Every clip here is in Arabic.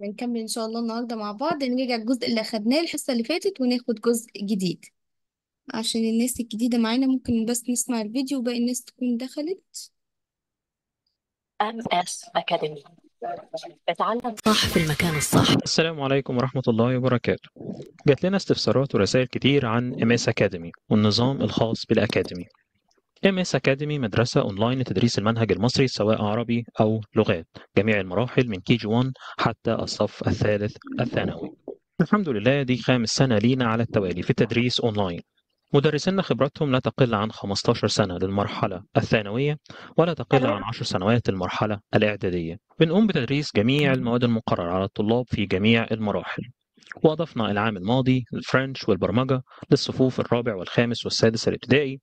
بنكمل إن شاء الله النهاردة مع بعض نرجع الجزء اللي أخدناه الحصة اللي فاتت وناخد جزء جديد عشان الناس الجديدة معانا ممكن بس نسمع الفيديو وباقي الناس تكون دخلت ام اس اكاديمي بتعلم صح في المكان الصح السلام عليكم ورحمة الله وبركاته جات لنا استفسارات ورسائل كتير عن ام اس اكاديمي والنظام الخاص بالاكاديمي ام اس اكاديمي مدرسه اونلاين لتدريس المنهج المصري سواء عربي او لغات جميع المراحل من كي جي 1 حتى الصف الثالث الثانوي الحمد لله دي خامس سنه لينا على التوالي في التدريس اونلاين مدرسينا خبرتهم لا تقل عن 15 سنة للمرحلة الثانوية ولا تقل عن 10 سنوات للمرحلة الإعدادية. بنقوم بتدريس جميع المواد المقررة على الطلاب في جميع المراحل. وأضفنا العام الماضي الفرنش والبرمجة للصفوف الرابع والخامس والسادس الابتدائي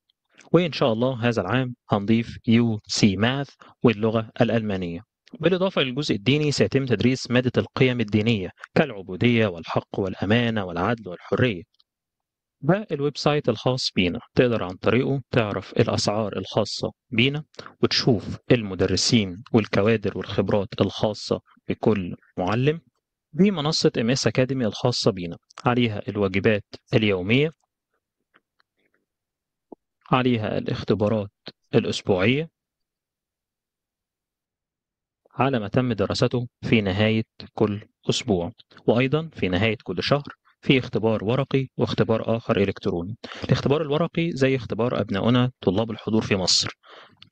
وإن شاء الله هذا العام هنضيف يو سي ماث واللغة الألمانية بالإضافة للجزء الديني سيتم تدريس مادة القيم الدينية كالعبودية والحق والأمانة والعدل والحرية ده الويب سايت الخاص بينا تقدر عن طريقه تعرف الأسعار الخاصة بينا وتشوف المدرسين والكوادر والخبرات الخاصة بكل معلم دي منصة ام اس اكاديمي الخاصة بينا عليها الواجبات اليومية عليها الاختبارات الأسبوعية على ما تم دراسته في نهاية كل أسبوع وأيضا في نهاية كل شهر في اختبار ورقي واختبار آخر إلكتروني الاختبار الورقي زي اختبار أبناؤنا طلاب الحضور في مصر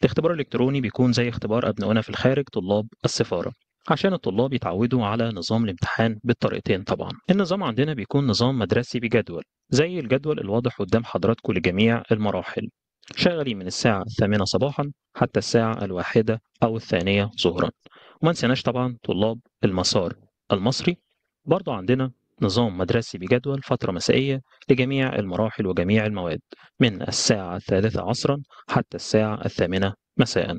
الاختبار الإلكتروني بيكون زي اختبار أبناؤنا في الخارج طلاب السفارة عشان الطلاب يتعودوا على نظام الامتحان بالطريقتين طبعا النظام عندنا بيكون نظام مدرسي بجدول زي الجدول الواضح قدام حضراتكم لجميع المراحل شغالين من الساعة الثامنة صباحا حتى الساعة الواحدة أو الثانية ظهرا وما نسيناش طبعا طلاب المسار المصري برضو عندنا نظام مدرسي بجدول فترة مسائية لجميع المراحل وجميع المواد من الساعة الثالثة عصرا حتى الساعة الثامنة مساء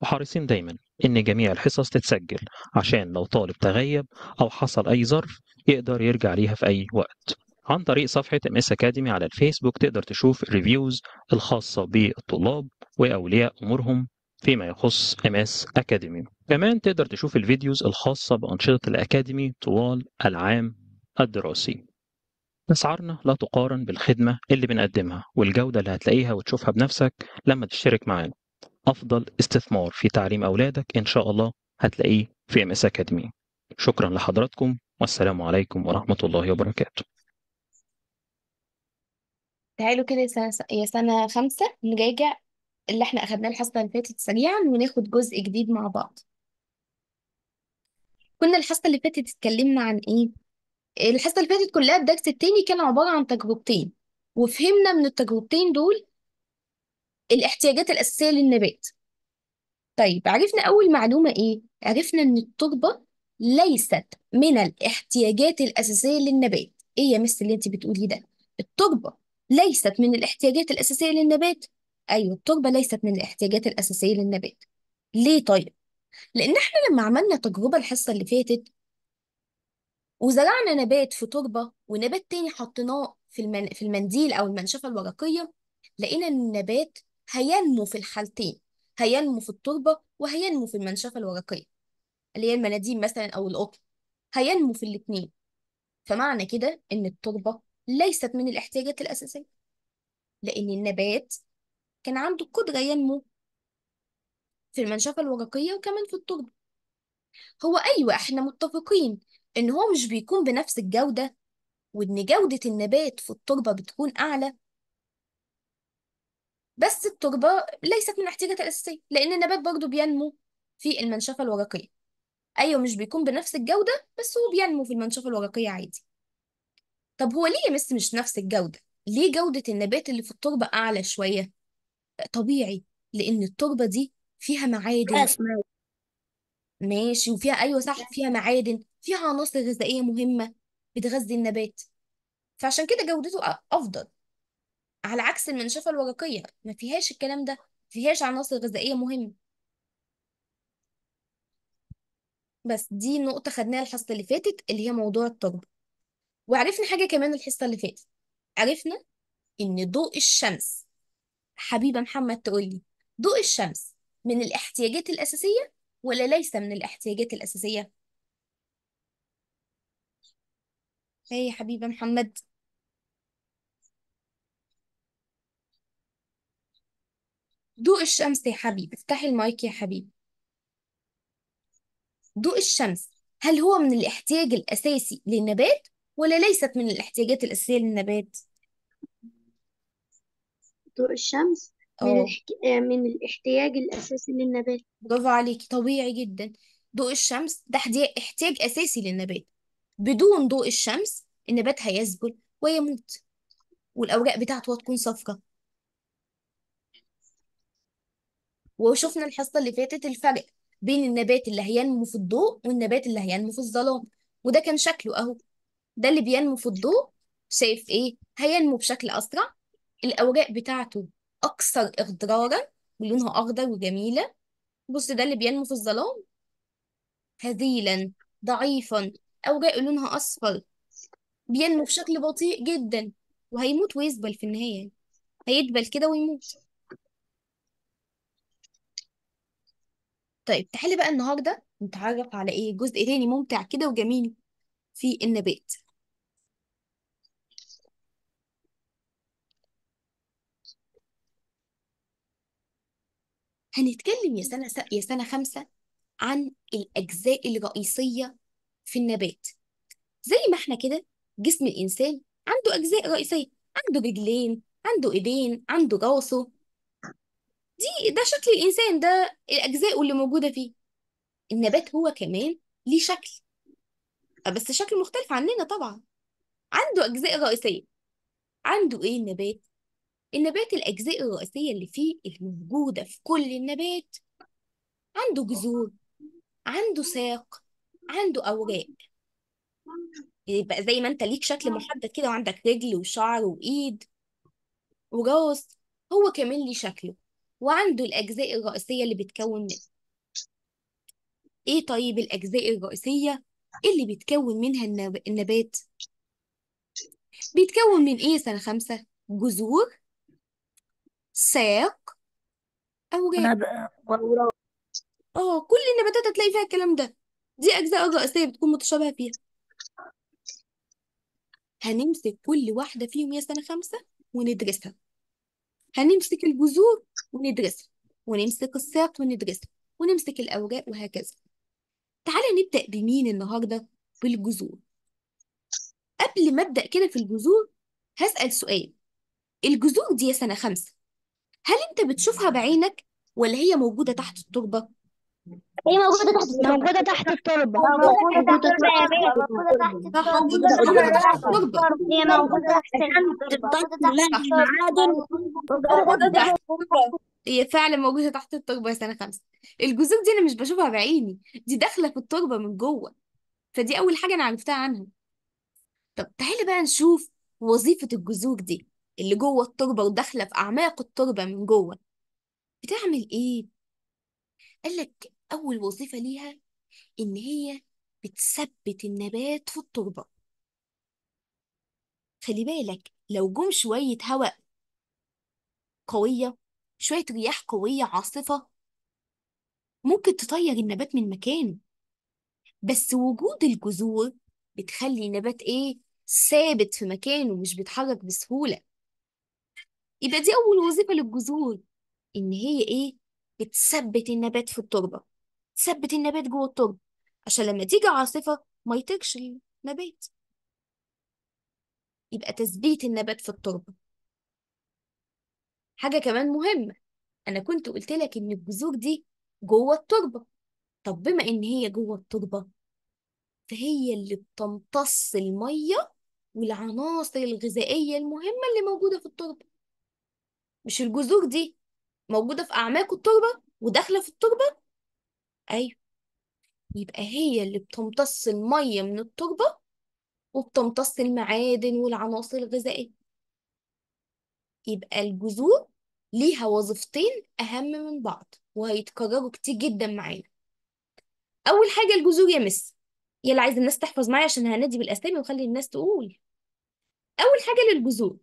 وحريصين دايما إن جميع الحصص تتسجل عشان لو طالب تغيب أو حصل أي ظرف يقدر يرجع ليها في أي وقت عن طريق صفحة MS Academy على الفيسبوك تقدر تشوف الريفيوز الخاصة بالطلاب وأولياء أمورهم فيما يخص MS Academy كمان تقدر تشوف الفيديوز الخاصة بأنشطة الأكاديمي طوال العام الدراسي أسعارنا لا تقارن بالخدمة اللي بنقدمها والجودة اللي هتلاقيها وتشوفها بنفسك لما تشترك معانا أفضل استثمار في تعليم أولادك إن شاء الله هتلاقيه في ام اس اكاديمي شكرا لحضراتكم والسلام عليكم ورحمة الله وبركاته تعالوا كده يا سنة يا سنة خمسة نراجع اللي احنا أخدناه الحصة اللي فاتت سريعا وناخد جزء جديد مع بعض كنا الحصة اللي فاتت اتكلمنا عن ايه؟ الحصة اللي فاتت كلها الدرس التاني كان عبارة عن تجربتين وفهمنا من التجربتين دول الاحتياجات الأساسية للنبات طيب عرفنا أول معلومة إيه؟ عرفنا إن التربة ليست من الاحتياجات الأساسية للنبات إيه يا مس اللي أنت بتقولي ده؟ التربة ليست من الاحتياجات الأساسية للنبات أيوه التربة ليست من الاحتياجات الأساسية للنبات ليه طيب؟ لأن إحنا لما عملنا تجربة الحصة اللي فاتت وزرعنا نبات في تربة ونبات تاني حطيناه في المن... في المنديل أو المنشفة الورقية لقينا إن النبات هينمو في الحالتين هينمو في التربة وهينمو في المنشفة الورقية اللي هي المناديل مثلا أو القطن هينمو في الاتنين فمعنى كده إن التربة ليست من الاحتياجات الأساسية لأن النبات كان عنده قدرة ينمو في المنشفة الورقية وكمان في التربة هو أيوة إحنا متفقين إن هو مش بيكون بنفس الجودة وإن جودة النبات في التربة بتكون أعلى بس التربة ليست من احتياجاتها الأساسية لأن النبات برضه بينمو في المنشفة الورقية أيوة مش بيكون بنفس الجودة بس هو بينمو في المنشفة الورقية عادي طب هو ليه مس مش نفس الجودة؟ ليه جودة النبات اللي في التربة أعلى شوية؟ طبيعي لأن التربة دي فيها معادن ماشي وفيها ايوه صح فيها معادن فيها عناصر غذائيه مهمه بتغذي النبات فعشان كده جودته افضل على عكس المنشفه الورقيه ما فيهاش الكلام ده فيهاش عناصر غذائيه مهمه بس دي نقطه خدناها الحصه اللي فاتت اللي هي موضوع التربه وعرفنا حاجه كمان الحصه اللي فاتت عرفنا ان ضوء الشمس حبيبه محمد تقولي ضوء الشمس من الاحتياجات الاساسيه ولا ليس من الاحتياجات الأساسية؟ ايه يا حبيبي محمد ضوء الشمس يا حبيبي افتحي المايك يا حبيبي ضوء الشمس هل هو من الاحتياج الأساسي للنبات ولا ليست من الاحتياجات الأساسية للنبات؟ ضوء الشمس من آه. اه من الاحتياج الأساسي للنبات برافو عليكي طبيعي جدا ضوء الشمس ده احتياج أساسي للنبات بدون ضوء الشمس النبات هيذبل ويموت والأوراق بتاعته هتكون صفراء وشفنا الحصة اللي فاتت الفرق بين النبات اللي هينمو في الضوء والنبات اللي هينمو في الظلام وده كان شكله أهو ده اللي بينمو في الضوء شايف إيه هينمو بشكل أسرع الأوراق بتاعته اكثر اخضرارا ولونها اخضر وجميله بص ده اللي بينمو في الظلام هزيلا ضعيفا أوراقه لونها اصفر بينمو بشكل بطيء جدا وهيموت ويذبل في النهايه هيدبل كده ويموت طيب تحلي بقى النهارده نتعرف على ايه جزء تاني ممتع كده وجميل في النبات هنتكلم يا سنة يا سنة خمسة عن الأجزاء الرئيسية في النبات زي ما احنا كده جسم الإنسان عنده أجزاء رئيسية عنده رجلين عنده إيدين عنده راسه دي ده شكل الإنسان ده الأجزاء اللي موجودة فيه النبات هو كمان ليه شكل بس شكل مختلف عننا طبعا عنده أجزاء رئيسية عنده إيه النبات النبات الأجزاء الرئيسية اللي فيه الموجودة في كل النبات عنده جذور عنده ساق عنده أوراق يبقى زي ما انت ليك شكل محدد كده وعندك رجل وشعر وإيد وراس هو كمان ليه شكله وعنده الأجزاء الرئيسية اللي بتكون منه إيه طيب الأجزاء الرئيسية اللي بتكون منها النبات؟ بيتكون من إيه سنة خمسة؟ جذور ساق أوراق ونب- اه كل النباتات هتلاقي فيها الكلام ده دي أجزاء الرئيسية بتكون متشابهة فيها هنمسك كل واحدة فيهم يا سنة خمسة وندرسها هنمسك الجذور وندرسها ونمسك الساق وندرسها ونمسك الأوراق وهكذا تعالى نبدأ بمين النهاردة بالجذور قبل ما أبدأ كده في الجذور هسأل سؤال الجذور دي يا سنة خمسة هل انت بتشوفها بعينك ولا هي موجودة تحت التربة؟ هي موجودة تحت التربة موجودة تحت التربة موجودة تحت التربة موجودة تحت التربة هي موجودة تحت التربة هي فعلا موجودة تحت التربة يا سنة خمسة الجذور دي أنا مش بشوفها بعيني دي داخلة في التربة من جوه فدي أول حاجة أنا عرفتها عنها طب تعالي بقى نشوف وظيفة الجذور دي اللي جوه التربة وداخلة في أعماق التربة من جوه بتعمل إيه؟ قالك أول وظيفة ليها إن هي بتثبت النبات في التربة خلي بالك لو جم شوية هواء قوية شوية رياح قوية عاصفة ممكن تطير النبات من مكانه بس وجود الجذور بتخلي النبات إيه ثابت في مكانه مش بيتحرك بسهولة يبقى دي أول وظيفة للجذور إن هي إيه بتثبت النبات في التربة تثبت النبات جوه التربة عشان لما تيجي عاصفة ما يطيرش النبات يبقى تثبيت النبات في التربة حاجة كمان مهمة أنا كنت قلت لك إن الجذور دي جوه التربة طب بما إن هي جوه التربة فهي اللي بتمتص المية والعناصر الغذائية المهمة اللي موجودة في التربة مش الجذور دي موجودة في أعماق التربة وداخلة في التربة أيوة يبقى هي اللي بتمتص المية من التربة وبتمتص المعادن والعناصر الغذائية يبقى الجذور ليها وظيفتين أهم من بعض وهيتكرروا كتير جدا معانا أول حاجة الجذور يا مس يلا عايز الناس تحفظ معايا عشان هنادي بالأسامي وخلي الناس تقول أول حاجة للجذور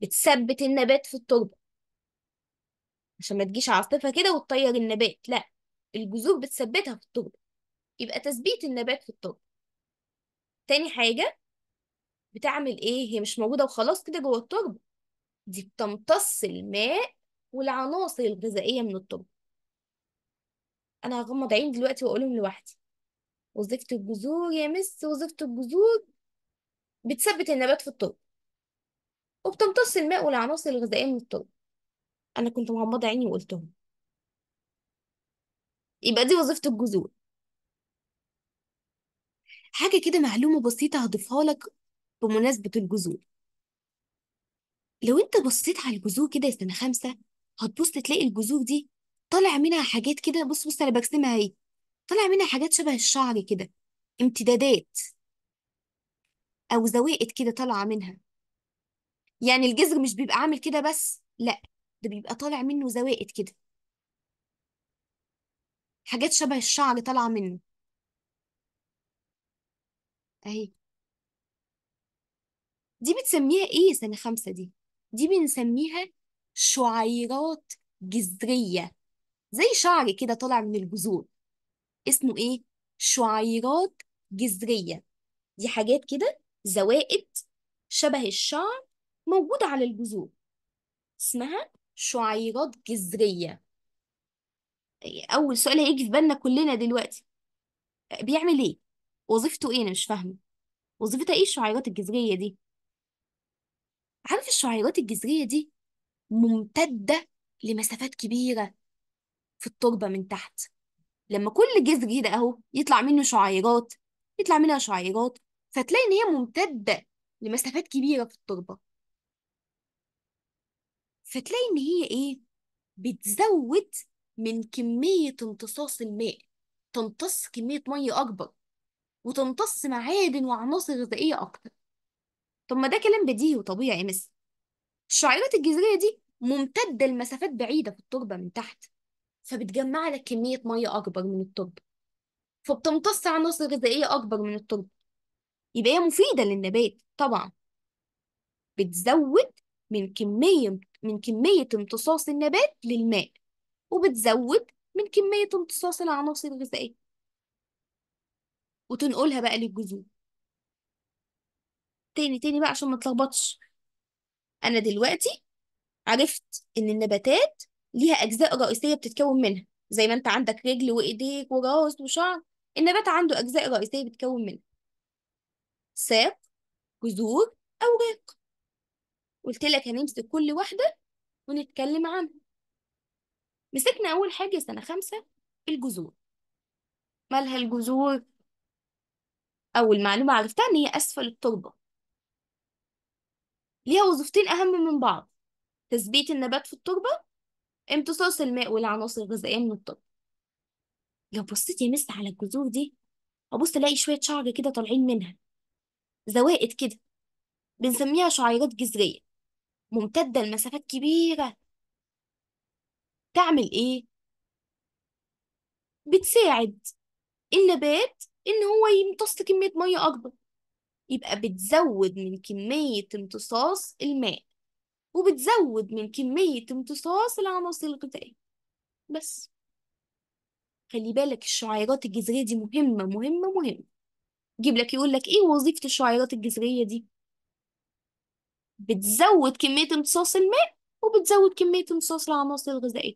بتثبت النبات في التربة عشان ما تجيش عاصفة كده وتطير النبات لا الجذور بتثبتها في التربة يبقى تثبيت النبات في التربة تاني حاجة بتعمل ايه هي مش موجودة وخلاص كده جوه التربة دي بتمتص الماء والعناصر الغذائية من التربة أنا هغمض عيني دلوقتي وأقولهم لوحدي وظيفة الجذور يا مس وظيفة الجذور بتثبت النبات في التربة وبتمتص الماء والعناصر الغذائية من الطلق أنا كنت مغمضة عيني وقلتهم يبقى دي وظيفة الجذور حاجة كده معلومة بسيطة هضيفها لك بمناسبة الجذور لو انت بصيت على الجذور كده يا سنة خمسة هتبص تلاقي الجذور دي طالع منها حاجات كده بص بص أنا بقسمها ايه طالع منها حاجات شبه الشعر كده امتدادات أو زوائد كده طالعة منها يعني الجذر مش بيبقى عامل كده بس لا ده بيبقى طالع منه زوائد كده حاجات شبه الشعر طالعة منه اهي دي بتسميها ايه سنة خمسة دي دي بنسميها شعيرات جذرية زي شعر كده طالع من الجذور اسمه ايه شعيرات جذرية دي حاجات كده زوائد شبه الشعر موجودة على الجذور اسمها شعيرات جذرية أول سؤال هيجي في بالنا كلنا دلوقتي بيعمل إيه؟ وظيفته إيه؟ أنا مش فاهمة وظيفتها إيه الشعيرات الجذرية دي؟ عارف الشعيرات الجذرية دي ممتدة لمسافات كبيرة في التربة من تحت لما كل جذر كده أهو يطلع منه شعيرات يطلع منها شعيرات فتلاقي إن هي ممتدة لمسافات كبيرة في التربة فتلاقي ان هي ايه بتزود من كمية امتصاص الماء تمتص كمية مية أكبر وتمتص معادن وعناصر غذائية أكتر طب ما ده كلام بديهي وطبيعي مثلا الشعيرات الجذرية دي ممتدة لمسافات بعيدة في التربة من تحت فبتجمع لك كمية مية أكبر من التربة فبتمتص عناصر غذائية أكبر من التربة يبقى هي مفيدة للنبات طبعا بتزود من كمية من كمية امتصاص النبات للماء وبتزود من كمية امتصاص العناصر الغذائية وتنقلها بقى للجذور تاني تاني بقى عشان ما تلخبطش أنا دلوقتي عرفت إن النباتات ليها أجزاء رئيسية بتتكون منها زي ما أنت عندك رجل وإيديك وراس وشعر النبات عنده أجزاء رئيسية بتتكون منها ساق جذور أوراق قلت لك هنمسك كل واحدة ونتكلم عنها مسكنا أول حاجة سنة خمسة الجذور مالها الجذور أول معلومة عرفتها إن هي أسفل التربة ليها وظيفتين أهم من بعض تثبيت النبات في التربة امتصاص الماء والعناصر الغذائية من التربة لو بصيت يا مس على الجذور دي أبص ألاقي شوية شعر كده طالعين منها زوائد كده بنسميها شعيرات جذرية ممتدة لمسافات كبيرة تعمل إيه؟ بتساعد النبات إن هو يمتص كمية مية أكبر يبقى بتزود من كمية امتصاص الماء وبتزود من كمية امتصاص العناصر الغذائية بس خلي بالك الشعيرات الجذرية دي مهمة مهمة مهمة جيب لك يقول لك ايه وظيفة الشعيرات الجذرية دي بتزود كمية امتصاص الماء وبتزود كمية امتصاص العناصر الغذائية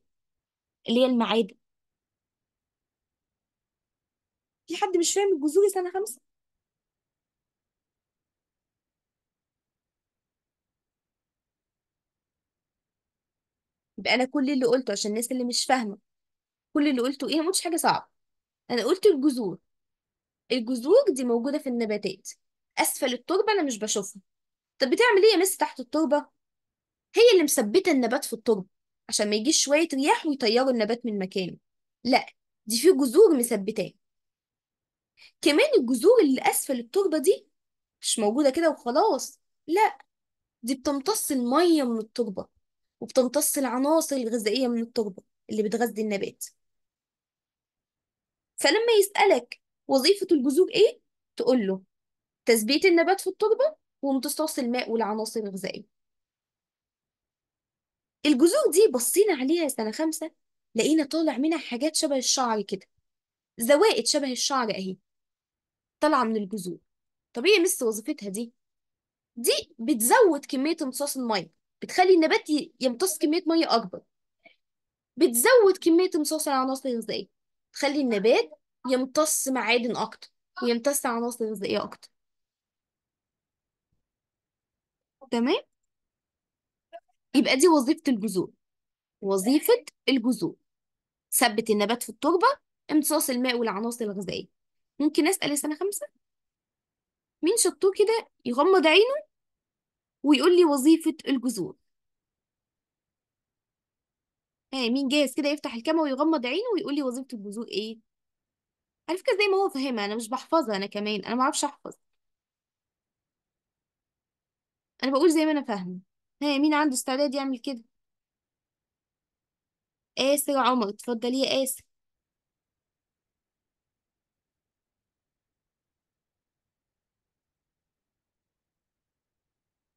اللي هي المعادن في حد مش فاهم الجذور سنة خمسة؟ يبقى أنا كل اللي قلته عشان الناس اللي مش فاهمة كل اللي قلته إيه؟ ما قلتش حاجة صعبة أنا قلت الجذور الجذور دي موجودة في النباتات أسفل التربة أنا مش بشوفها طب بتعمل ايه يا مس تحت التربه هي اللي مثبته النبات في التربه عشان ما يجيش شويه رياح ويطيروا النبات من مكانه لا دي في جذور مثبتاه كمان الجذور اللي اسفل التربه دي مش موجوده كده وخلاص لا دي بتمتص الميه من التربه وبتمتص العناصر الغذائيه من التربه اللي بتغذي النبات فلما يسألك وظيفة الجذور إيه؟ تقول له تثبيت النبات في التربة وامتصاص الماء والعناصر الغذائية الجذور دي بصينا عليها سنة خمسة لقينا طالع منها حاجات شبه الشعر كده زوائد شبه الشعر أهي طالعة من الجذور طب ايه مس وظيفتها دي؟ دي بتزود كمية امتصاص المية بتخلي النبات يمتص كمية مية أكبر بتزود كمية امتصاص العناصر الغذائية تخلي النبات يمتص معادن أكتر ويمتص عناصر غذائية أكتر تمام يبقى دي وظيفة الجذور وظيفة الجذور ثبت النبات في التربة امتصاص الماء والعناصر الغذائية ممكن أسأل سنة خمسة مين شطور كده يغمض عينه ويقول لي وظيفة الجذور ايه مين جاهز كده يفتح الكاميرا ويغمض عينه ويقول لي وظيفة الجذور ايه على فكرة زي ما هو فاهمها انا مش بحفظها انا كمان انا ما اعرفش احفظ انا بقول زي ما انا فاهمه ها مين عنده استعداد يعمل كده آسر عمر اتفضلي يا آسر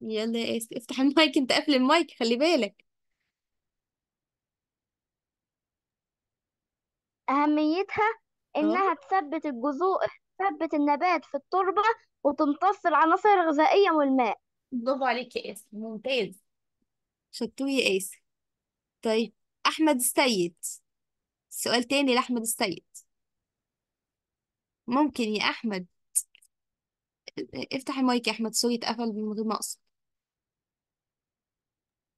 يلا يا آسر افتح المايك انت قافل المايك خلي بالك أهميتها إنها تثبت الجذور تثبت النبات في التربة وتمتص العناصر الغذائية والماء برافو عليك يا اسر ممتاز شطور يا آسر طيب أحمد السيد سؤال تاني لأحمد السيد ممكن يا أحمد افتح المايك يا أحمد سوري اتقفل من غير ما أقصد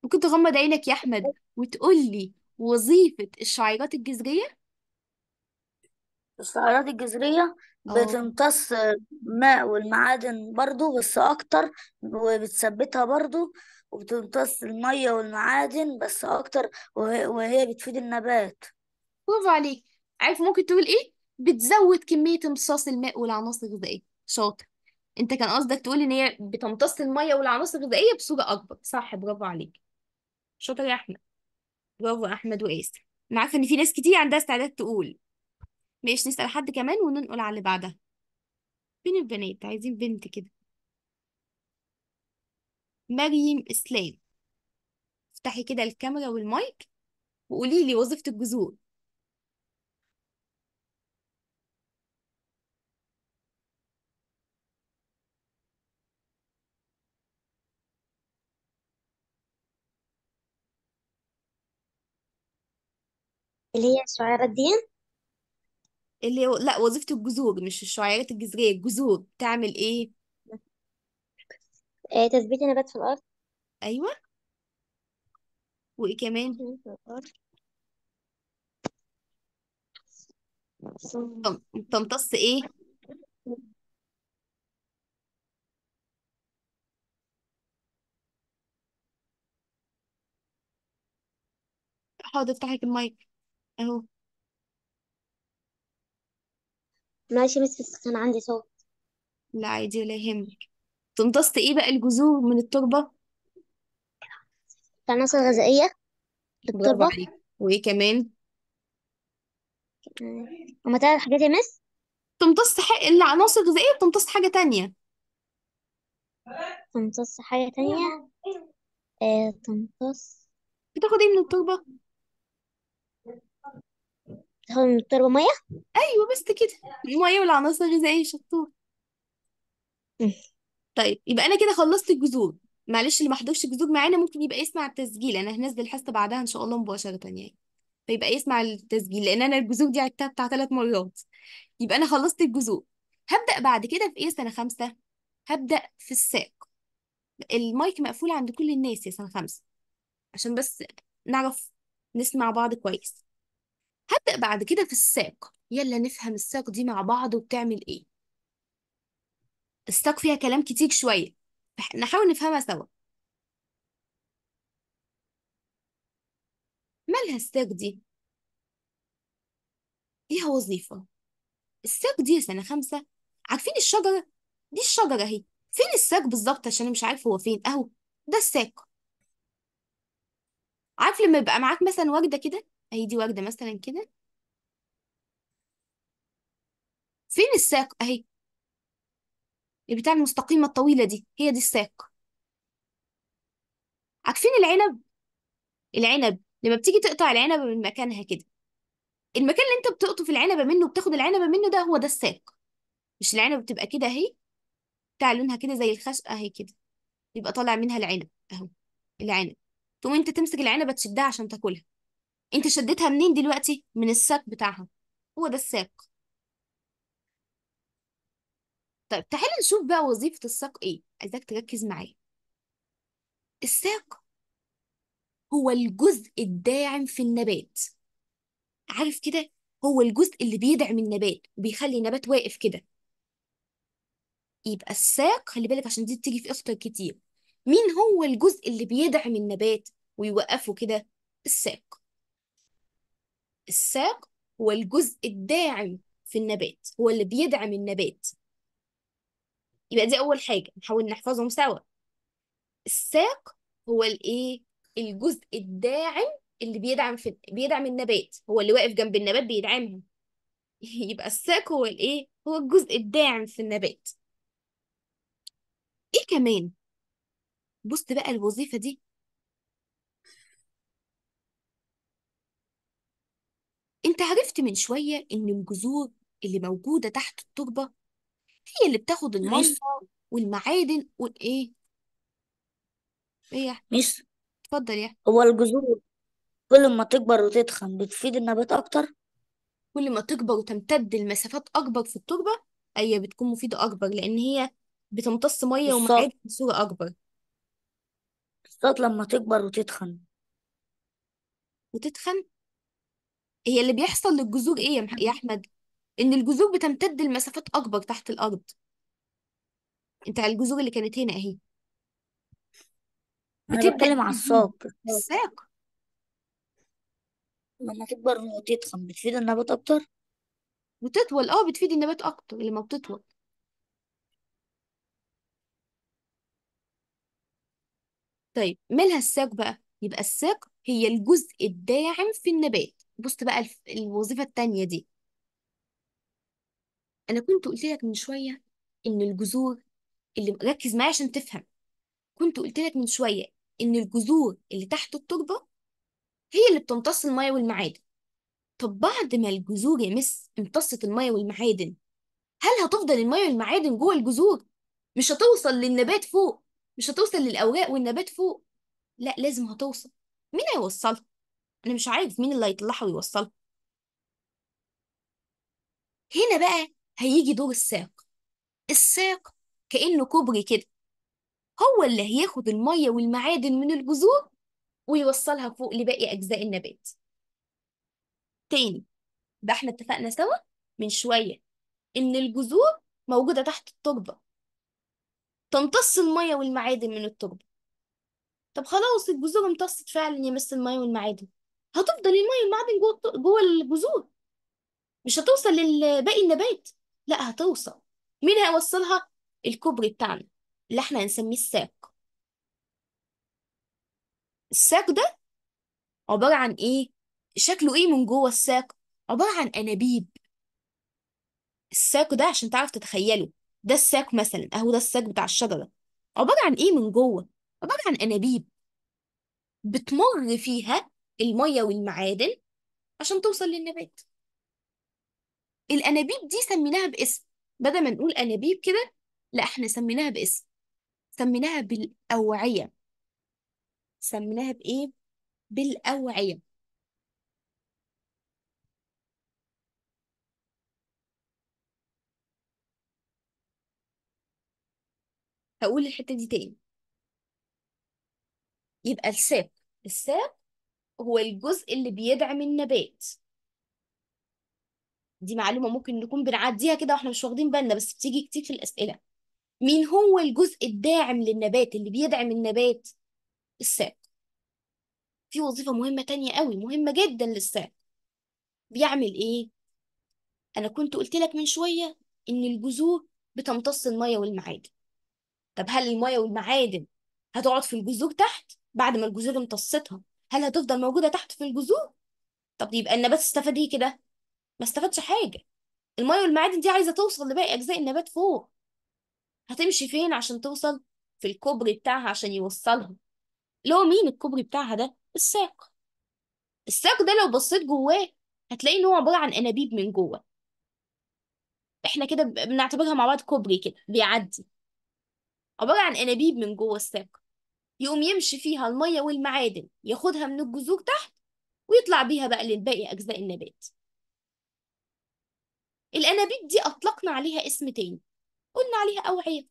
ممكن تغمض عينك يا أحمد وتقول لي وظيفة الشعيرات الجذرية الشعيرات الجذرية بتمتص الماء والمعادن برضو بس أكتر وبتثبتها برضو وبتمتص المية والمعادن بس أكتر وهي, وهي بتفيد النبات برافو عليك عارف ممكن تقول إيه؟ بتزود كمية امتصاص الماء والعناصر الغذائية شاطر انت كان قصدك تقول ان هي بتمتص المية والعناصر الغذائية بصورة أكبر صح برافو عليك شاطر يا أحمد برافو أحمد وآسر أنا عارفة إن في ناس كتير عندها استعداد تقول ماشي نسأل حد كمان وننقل على اللي بعدها فين البنات عايزين بنت كده مريم إسلام افتحي كده الكاميرا والمايك وقولي لي وظيفة الجذور اللي هي الشعيرات الدين اللي هو لا وظيفة الجذور مش الشعيرات الجذرية الجذور بتعمل ايه آه، تثبيت النبات في الأرض ايوه وايه كمان في الأرض تمتص ايه حاضر افتحي المايك اهو معلش يا بس كان عندي صوت لا عادي ولا يهمك تمتص ايه بقى الجذور من التربة العناصر الغذائية برافو للتربة عليك وايه كمان أما آه، تلات حاجات يا مس تمتص حق العناصر الغذائية بتمتص حاجة تانية تمتص حاجة تانية آه تمتص بتاخد ايه من التربة هم التربة مية ايوه بس كده الميه والعناصر الغذائيه شطور طيب يبقى انا كده خلصت الجذور معلش اللي ما حضرش الجذور معانا ممكن يبقى يسمع التسجيل انا هنزل الحصه بعدها ان شاء الله مباشره يعني فيبقى يسمع التسجيل لان انا الجذور دي عدتها بتاع ثلاث مرات يبقى انا خلصت الجذور هبدا بعد كده في ايه سنه خمسه هبدا في الساق المايك مقفول عند كل الناس يا سنه خمسه عشان بس نعرف نسمع بعض كويس هبدأ بعد كده في الساق يلا نفهم الساق دي مع بعض وبتعمل ايه الساق فيها كلام كتير شوية نحاول نفهمها سوا مالها الساق دي ليها وظيفة الساق دي سنة خمسة عارفين الشجرة دي الشجرة اهي فين الساق بالظبط عشان مش عارف هو فين اهو ده الساق عارف لما يبقى معاك مثلا وردة كده هي دي واجدة مثلا كده فين الساق اهي البتاع المستقيمة الطويلة دي هي دي الساق عارفين العنب العنب لما بتيجي تقطع العنبة من مكانها كده المكان اللي انت بتقطف العنبة منه وبتاخد العنبة منه ده هو ده الساق مش العنبة بتبقى كده اهي بتاع لونها كده زي الخشقة اهي كده يبقى طالع منها العنب اهو العنب تقوم انت تمسك العنبة تشدها عشان تاكلها انت شدتها منين دلوقتي من الساق بتاعها هو ده الساق طيب تعالى نشوف بقى وظيفة الساق ايه عايزاك تركز معايا الساق هو الجزء الداعم في النبات عارف كده هو الجزء اللي بيدعم النبات وبيخلي النبات واقف كده يبقى الساق خلي بالك عشان دي بتيجي في اسطر كتير مين هو الجزء اللي بيدعم النبات ويوقفه كده الساق الساق هو الجزء الداعم في النبات هو اللي بيدعم النبات يبقى دي أول حاجة نحاول نحفظهم سوا الساق هو الإيه الجزء الداعم اللي بيدعم في بيدعم النبات هو اللي واقف جنب النبات بيدعمه يبقى الساق هو الايه هو الجزء الداعم في النبات ايه كمان بص بقى الوظيفه دي أنت عرفت من شوية إن الجذور اللي موجودة تحت التربة هي اللي بتاخد ميس والمعادن والإيه إيه يا اتفضل يا هو الجذور كل ما تكبر وتتخن بتفيد النبات أكتر كل ما تكبر وتمتد المسافات أكبر في التربة هي بتكون مفيدة أكبر لأن هي بتمتص مية ومعادن بصورة أكبر بالظبط لما تكبر وتتخن وتتخن هي اللي بيحصل للجذور ايه يا احمد ان الجذور بتمتد لمسافات اكبر تحت الارض انت على الجذور اللي كانت هنا اهي انا بتبدا بتكلم على الساق الساق. الساق لما تكبر وتتخن بتفيد النبات اكتر وتطول اه بتفيد النبات اكتر لما بتطول طيب مالها الساق بقى يبقى الساق هي الجزء الداعم في النبات بص بقى الف- الوظيفة التانية دي انا كنت قلت لك من شوية ان الجذور اللي ركز معايا عشان تفهم كنت قلت لك من شوية ان الجذور اللي تحت التربة هي اللي بتمتص المية والمعادن طب بعد ما الجذور يا مس امتصت المية والمعادن هل هتفضل المية والمعادن جوه الجذور مش هتوصل للنبات فوق مش هتوصل للأوراق والنبات فوق لا لازم هتوصل مين هيوصلها انا مش عارف مين اللي هيطلعها ويوصلها هنا بقى هيجي دور الساق الساق كأنه كوبري كده هو اللي هياخد المية والمعادن من الجذور ويوصلها فوق لباقي أجزاء النبات تاني ده احنا اتفقنا سوا من شوية إن الجذور موجودة تحت التربة تمتص المية والمعادن من التربة طب خلاص الجذور امتصت فعلا يمس المية والمعادن هتفضل المية المعدن جوه جوه الجذور مش هتوصل لباقي النبات لا هتوصل مين هيوصلها الكوبري بتاعنا اللي احنا هنسميه الساق الساق ده عبارة عن ايه شكله ايه من جوه الساق عبارة عن انابيب الساق ده عشان تعرف تتخيله ده الساق مثلا اهو ده الساق بتاع الشجرة عبارة عن ايه من جوه عبارة عن انابيب بتمر فيها المية والمعادن عشان توصل للنبات الأنابيب دي سميناها باسم بدل ما نقول أنابيب كده لا احنا سميناها باسم سميناها بالأوعية سميناها بإيه؟ بالأوعية هقول الحتة دي تاني يبقى الساق الساق هو الجزء اللي بيدعم النبات دي معلومة ممكن نكون بنعديها كده واحنا مش واخدين بالنا بس بتيجي كتير في الأسئلة مين هو الجزء الداعم للنبات اللي بيدعم النبات الساق في وظيفة مهمة تانية قوي مهمة جدا للساق بيعمل ايه انا كنت قلت لك من شوية ان الجذور بتمتص المية والمعادن طب هل المية والمعادن هتقعد في الجذور تحت بعد ما الجذور امتصتها هل هتفضل موجودة تحت في الجذور؟ طب يبقى النبات استفاد ايه كده؟ ما استفادش حاجة المية والمعادن دي عايزة توصل لباقي أجزاء النبات فوق هتمشي فين عشان توصل؟ في الكوبري بتاعها عشان يوصلها اللي هو مين الكوبري بتاعها ده؟ الساق الساق ده لو بصيت جواه هتلاقي ان هو عبارة عن أنابيب من جوه احنا كده بنعتبرها مع بعض كوبري كده بيعدي عبارة عن أنابيب من جوه الساق يقوم يمشي فيها المية والمعادن ياخدها من الجذور تحت ويطلع بيها بقى للباقي أجزاء النبات الأنابيب دي أطلقنا عليها اسم تاني قلنا عليها أوعية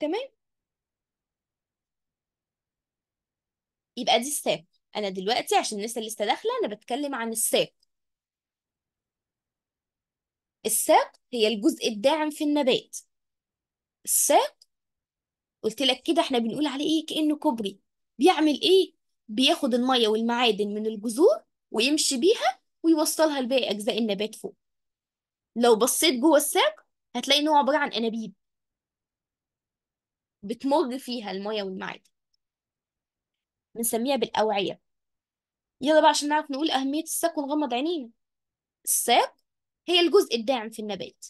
تمام يبقى دي الساق أنا دلوقتي عشان الناس لسه داخلة أنا بتكلم عن الساق الساق هي الجزء الداعم في النبات الساق قلت لك كده احنا بنقول عليه ايه كأنه كوبري بيعمل ايه بياخد المية والمعادن من الجذور ويمشي بيها ويوصلها لباقي أجزاء النبات فوق لو بصيت جوه الساق هتلاقي إن هو عبارة عن أنابيب بتمر فيها المية والمعادن بنسميها بالأوعية يلا بقى عشان نعرف نقول أهمية الساق ونغمض عينينا الساق هي الجزء الداعم في النبات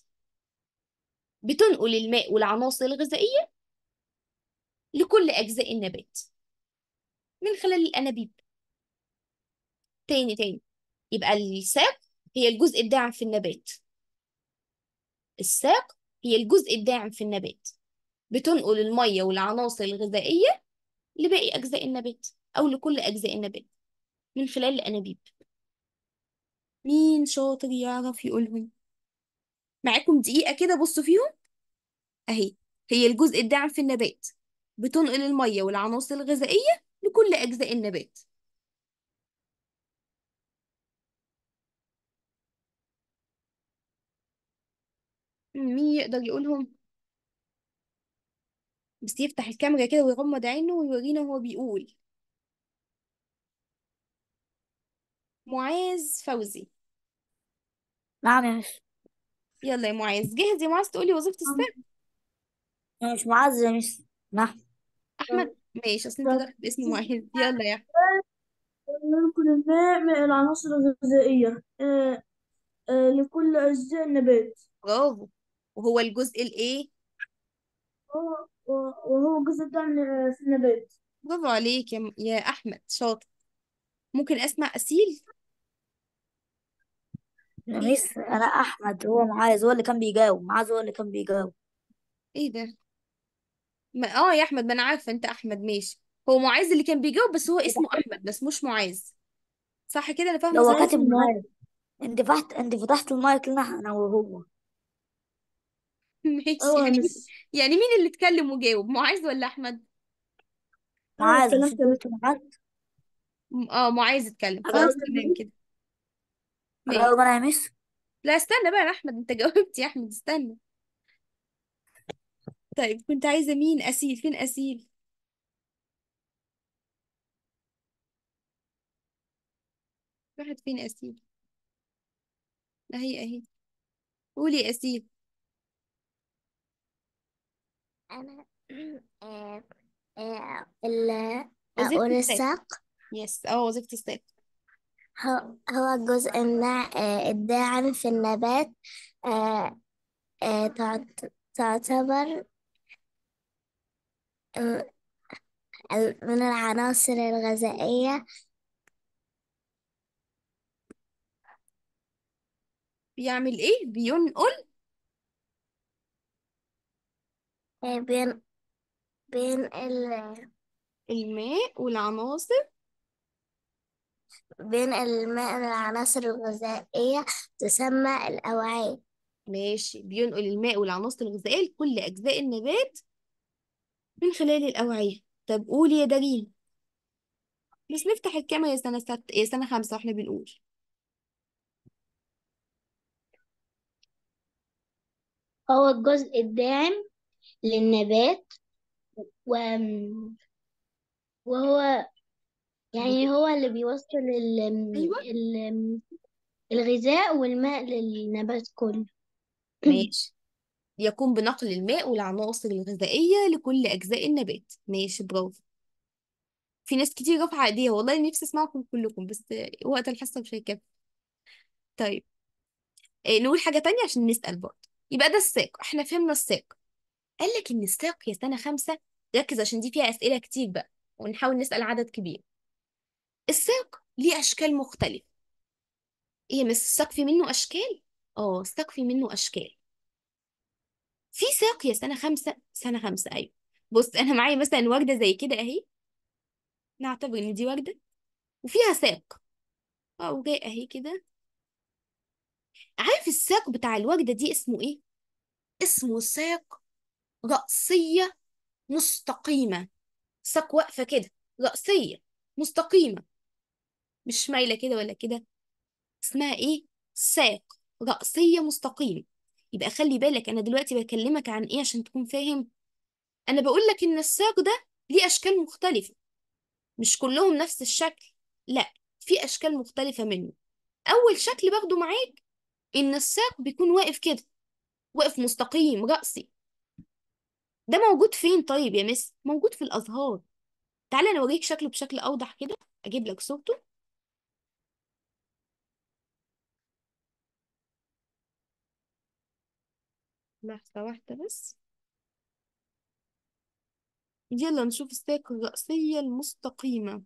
بتنقل الماء والعناصر الغذائية لكل أجزاء النبات من خلال الأنابيب تاني تاني يبقى الساق هي الجزء الداعم في النبات الساق هي الجزء الداعم في النبات بتنقل المية والعناصر الغذائية لباقي أجزاء النبات أو لكل أجزاء النبات من خلال الأنابيب مين شاطر يعرف يقولهم معاكم دقيقة كده بصوا فيهم أهي هي الجزء الداعم في النبات بتنقل المية والعناصر الغذائية لكل أجزاء النبات مين يقدر يقولهم؟ بس يفتح الكاميرا كده ويغمض عينه ويورينا هو بيقول معاذ فوزي معلش يلا يا معاذ جهز يا معاذ تقولي وظيفة السر مش معاذ يا مس أحمد ماشي أصل أنت ضربت باسم معاذ يلا يا أحمد الماء من العناصر الغذائية آه، آه، لكل أجزاء النبات برافو وهو الجزء الإيه وهو جزء دعم آه، في النبات برافو عليك يا أحمد شاطر ممكن أسمع أسيل ميس انا احمد هو معاذ هو اللي كان بيجاوب معاذ هو اللي كان بيجاوب ايه ده ما... اه يا احمد ما انا عارفه انت احمد ماشي هو معاذ اللي كان بيجاوب بس هو اسمه احمد بس مش معاذ صح كده انا فاهمه هو صح كاتب معاذ انت فتحت انت فتحت المايك لنا انا وهو ماشي يعني مين يعني مين اللي اتكلم وجاوب معاذ ولا احمد انا معاذ اتكلمت قلت معاذ اه معاذ اتكلم خلاص تمام كده ماشي أنا يا لا استنى بقى يا احمد انت جاوبت يا احمد استنى طيب كنت عايزه مين اسيل فين اسيل راحت فين اسيل اهي اهي قولي اسيل أنا ااا آه، ااا آه، ال- وظيفه الساق يس اه وظيفه الساق هو جزء النع- الداعم آه، في النبات آه، آه، تعتبر من العناصر الغذائية بيعمل ايه بينقل بين بين ال- الماء والعناصر بينقل الماء للعناصر الغذائية تسمى الأوعية ماشي بينقل الماء والعناصر الغذائية لكل أجزاء النبات من خلال الأوعية طب قولي يا دليل بس نفتح الكاميرا يا سنة ست... يا سنة خمسة واحنا بنقول هو الجزء الداعم للنبات و... وهو يعني هو اللي بيوصل ال أيوة ال الغذاء والماء للنبات كله ماشي يقوم بنقل الماء والعناصر الغذائية لكل أجزاء النبات ماشي برافو في ناس كتير رافعة ايديها والله نفسي اسمعكم كلكم بس وقت الحصة مش هيكفي طيب إيه نقول حاجة تانية عشان نسأل برضه يبقى ده الساق احنا فهمنا الساق قال لك ان الساق يا سنة خمسة ركز عشان دي فيها أسئلة كتير بقى ونحاول نسأل عدد كبير الساق ليه أشكال مختلفة إيه بس الساق في منه أشكال؟ آه الساق في منه أشكال في ساق يا سنة خمسة سنة خمسة أيوة بص أنا معايا مثلا وردة زي كده أهي نعتبر إن دي وردة وفيها ساق اه وجاي أهي كده عارف الساق بتاع الوردة دي اسمه إيه؟ اسمه ساق رأسية مستقيمة ساق واقفة كده رأسية مستقيمة مش مايلة كده ولا كده اسمها إيه ساق رأسية مستقيم يبقى خلي بالك أنا دلوقتي بكلمك عن إيه عشان تكون فاهم أنا بقول لك إن الساق ده ليه أشكال مختلفة مش كلهم نفس الشكل لا في أشكال مختلفة منه أول شكل باخده معاك إن الساق بيكون واقف كده واقف مستقيم رأسي ده موجود فين طيب يا مس موجود في الأزهار تعالى أنا أوريك شكله بشكل أوضح كده أجيب لك صورته لحظة واحدة بس يلا نشوف الساق الرأسية المستقيمة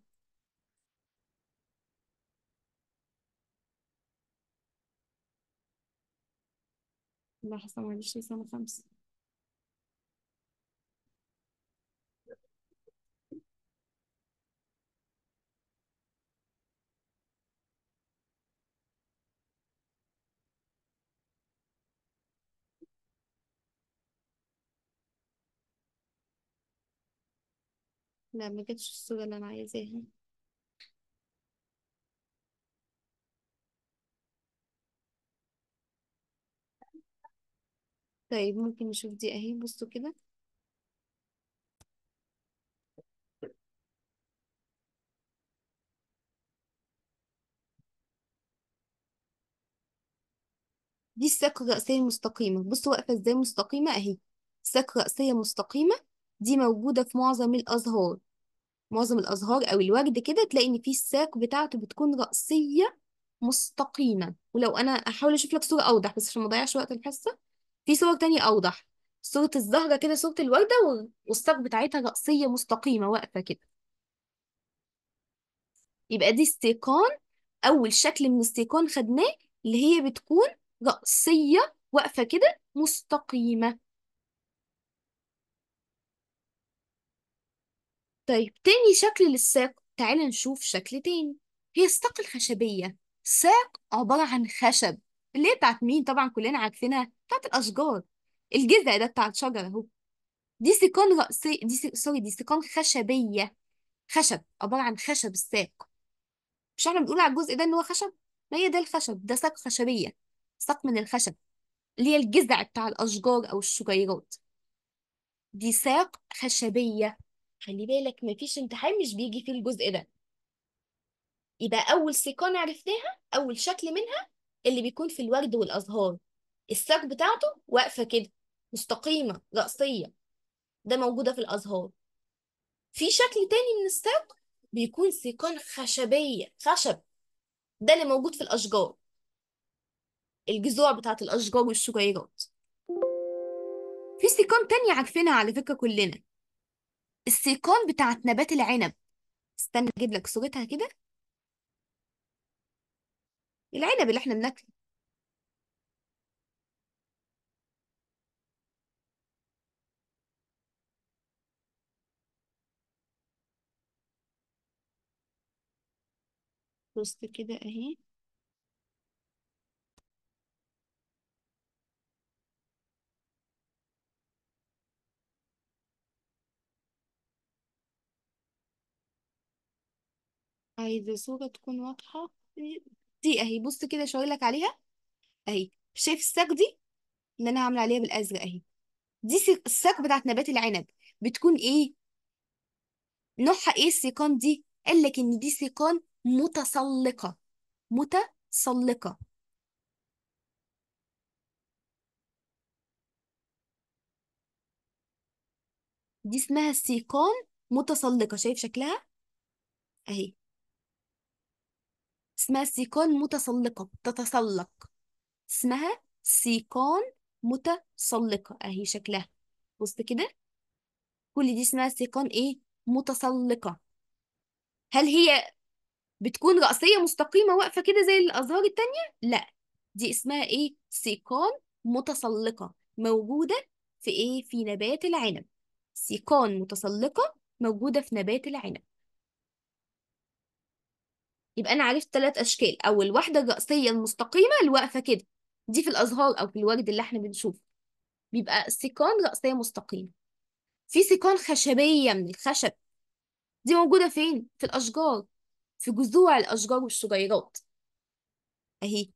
لحظة معلش لسه أنا خمسة لا ما جاتش الصورة اللي أنا عايزاها طيب ممكن نشوف دي أهي بصوا كده دي الساق الرأسية المستقيمة بصوا واقفة ازاي مستقيمة أهي ساق رأسية مستقيمة دي موجودة في معظم الأزهار معظم الأزهار أو الورد كده تلاقي إن في الساق بتاعته بتكون رأسية مستقيمة ولو أنا أحاول أشوف لك صورة أوضح بس عشان ما أضيعش وقت الحصة في صور تانية أوضح صورة الزهرة كده صورة الوردة والساق بتاعتها رأسية مستقيمة واقفة كده يبقى دي استيقان أول شكل من استيقان خدناه اللي هي بتكون رأسية واقفة كده مستقيمة طيب تاني شكل للساق تعالى نشوف شكل تاني هي الساق الخشبية ساق عبارة عن خشب اللي هي بتاعت مين طبعا كلنا عارفينها بتاعت الأشجار الجذع ده بتاع الشجرة أهو دي سيكون رأسي دي سي... سوري دي سيكون خشبية خشب عبارة عن خشب الساق مش احنا بنقول على الجزء ده إن هو خشب ما هي ده الخشب ده ساق خشبية ساق من الخشب اللي هي الجذع بتاع الأشجار أو الشجيرات دي ساق خشبية خلي بالك مفيش امتحان مش بيجي فيه الجزء ده يبقى أول سيقان عرفناها أول شكل منها اللي بيكون في الورد والأزهار الساق بتاعته واقفة كده مستقيمة رأسية ده موجودة في الأزهار في شكل تاني من الساق بيكون سيقان خشبية خشب ده اللي موجود في الأشجار الجذوع بتاعه الأشجار والشجيرات في سيقان تانية عارفينها على فكرة كلنا السيقان بتاعت نبات العنب استنى اجيب لك صورتها كده العنب اللي احنا بناكله بص كده اهي عايزة صورة تكون واضحة دي اهي بص كده اشاور لك عليها اهي شايف الساق دي اللي انا هعمل عليها بالازرق اهي دي الساق بتاعت نبات العنب بتكون ايه نوعها ايه السيقان دي قال لك ان دي سيقان متسلقة متسلقة دي اسمها السيقان متسلقة شايف شكلها اهي اسمها سيكون متسلقة تتسلق اسمها سيكون متسلقة اهي شكلها بص كده كل دي اسمها سيكون ايه متسلقة هل هي بتكون رأسية مستقيمة واقفة كده زي الأزهار التانية؟ لا دي اسمها ايه؟ سيكون متسلقة موجودة في ايه؟ في نبات العنب سيكون متسلقة موجودة في نبات العنب يبقى أنا عرفت ثلاث أشكال أو الواحده الرأسية المستقيمة اللي واقفة كده دي في الأزهار أو في الورد اللي إحنا بنشوفه بيبقى سيكون رأسية مستقيمة في سيكون خشبية من الخشب دي موجودة فين؟ في الأشجار في جذوع الأشجار والشجيرات أهي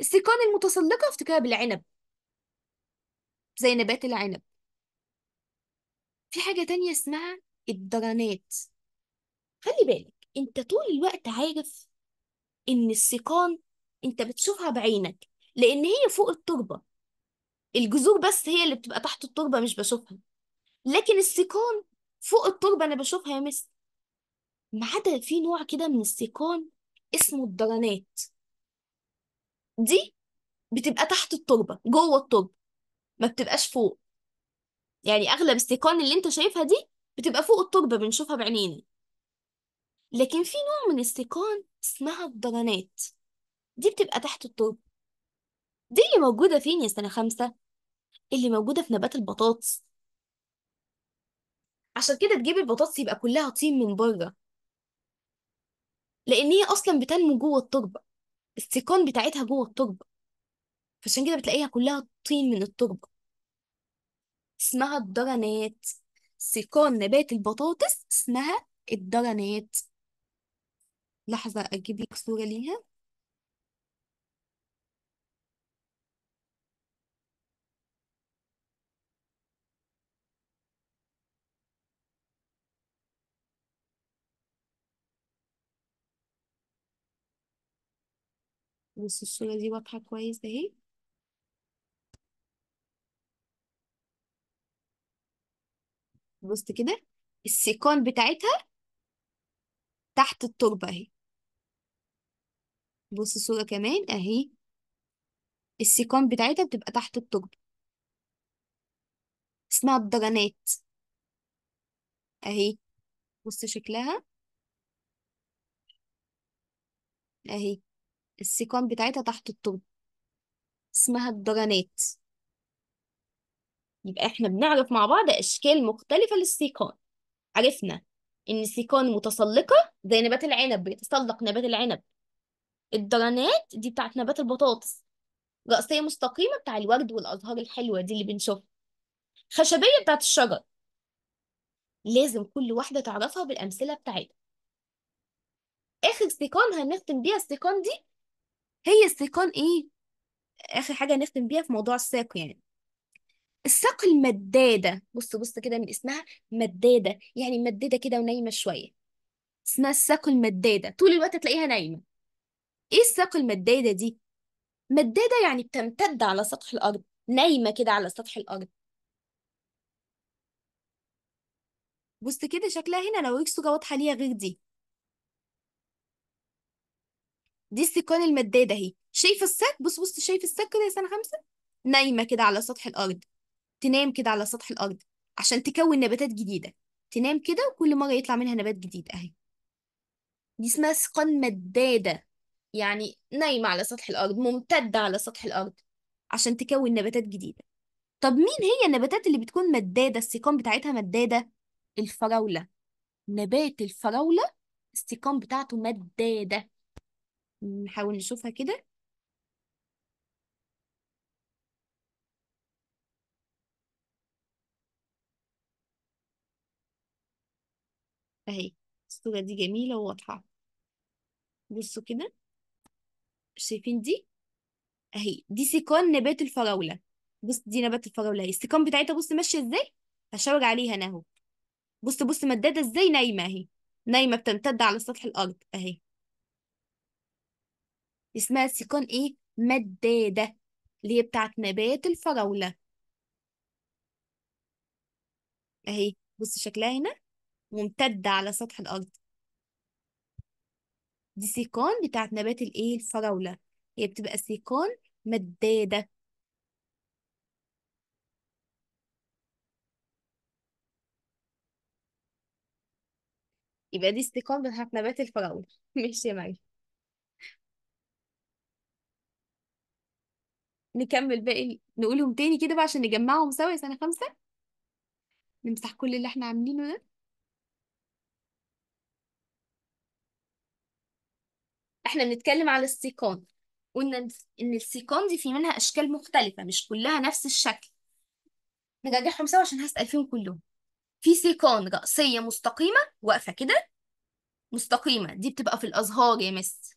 السيكون المتسلقة افتكرها بالعنب زي نبات العنب في حاجة تانية اسمها الدرانات خلي بالك انت طول الوقت عارف ان السيقان انت بتشوفها بعينك لان هي فوق التربه الجذور بس هي اللي بتبقى تحت التربه مش بشوفها لكن السيقان فوق التربه انا بشوفها يا مس ما عدا في نوع كده من السيقان اسمه الدرانات دي بتبقى تحت التربه جوه التربه ما بتبقاش فوق يعني اغلب السيقان اللي انت شايفها دي بتبقى فوق التربه بنشوفها بعينينا لكن في نوع من السكان اسمها الضلانات دي بتبقى تحت التربة دي اللي موجودة فين يا سنة خمسة؟ اللي موجودة في نبات البطاطس عشان كده تجيب البطاطس يبقى كلها طين من بره لأن هي أصلا بتنمو جوه التربة السكان بتاعتها جوه التربة فعشان كده بتلاقيها كلها طين من التربة اسمها الدرنات سكان نبات البطاطس اسمها الدرنات لحظة أجيب لك صورة ليها بس الصورة دي واضحة كويس أهي بص كده السيكون بتاعتها تحت التربة أهي بص الصودا كمان اهي السيكون بتاعتها بتبقى تحت التربة اسمها الدرانات اهي بص شكلها اهي السيكون بتاعتها تحت التربة اسمها الدرانات يبقى احنا بنعرف مع بعض اشكال مختلفة للسيكون عرفنا ان السيكون متسلقة زي نبات العنب بيتسلق نبات العنب الدرانات دي بتاعت نبات البطاطس رأسية مستقيمة بتاع الورد والأزهار الحلوة دي اللي بنشوفها خشبية بتاعت الشجر لازم كل واحدة تعرفها بالأمثلة بتاعتها آخر سيكون هنختم بيها السيكون دي هي السيكون إيه؟ آخر حاجة هنختم بيها في موضوع الساق يعني الساق المدادة بص بص كده من اسمها مدادة يعني مدادة كده ونايمة شوية اسمها الساق المدادة طول الوقت تلاقيها نايمة ايه الساق المداده دي مداده يعني بتمتد على سطح الارض نايمه كده على سطح الارض بص كده شكلها هنا لو هوريك صوره واضحه ليها غير دي دي السكان المداده اهي شايفه الساق بص بص شايف الساق كده يا سنه خمسه نايمه كده على سطح الارض تنام كده على سطح الارض عشان تكون نباتات جديده تنام كده وكل مره يطلع منها نبات جديد اهي دي اسمها سقان مداده يعني نايمة على سطح الأرض ممتدة على سطح الأرض عشان تكون نباتات جديدة طب مين هي النباتات اللي بتكون مدادة السيقان بتاعتها مدادة الفراولة نبات الفراولة السيقان بتاعته مدادة نحاول نشوفها كده اهي الصورة دي جميلة وواضحة بصوا كده شايفين دي اهي دي سيكون نبات الفراوله بص دي نبات الفراوله اهي السيكون بتاعتها بص ماشيه ازاي هشاور عليها انا اهو بص بص مداده ازاي نايمه اهي نايمه بتمتد على سطح الارض اهي اسمها سيكون ايه مداده اللي هي بتاعت نبات الفراوله اهي بص شكلها هنا ممتده على سطح الارض دي سيكون بتاعت نبات الايه الفراولة هي بتبقى سيكون مدادة يبقى دي السيقان بتاعت نبات الفراولة ماشي يا مريم نكمل باقي نقولهم تاني كده بقى عشان نجمعهم سوا يا سنة خمسة نمسح كل اللي احنا عاملينه ده احنا بنتكلم على السيقان قلنا ان السيقان دي في منها اشكال مختلفه مش كلها نفس الشكل نجاجعهم سوا عشان هسال فيهم كلهم في سيقان رأسية مستقيمة واقفة كده مستقيمة دي بتبقى في الأزهار يا مس